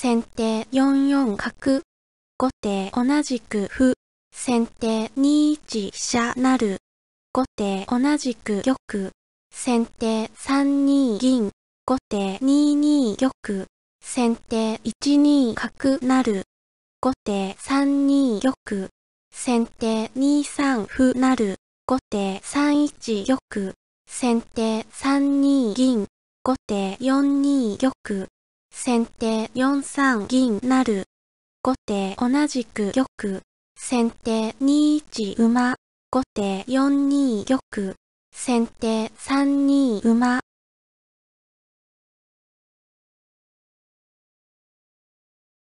先手4四角。後手同じく歩。先手2一飛車なる。後手同じく玉。先手3二銀。後手2二玉。先手1二角なる。後手3二玉。先手2三歩なる。後手3一玉。先手3二銀。後手4二玉。先手4三銀なる。後手同じく玉。先手2一馬。後手4二玉。先手3二馬。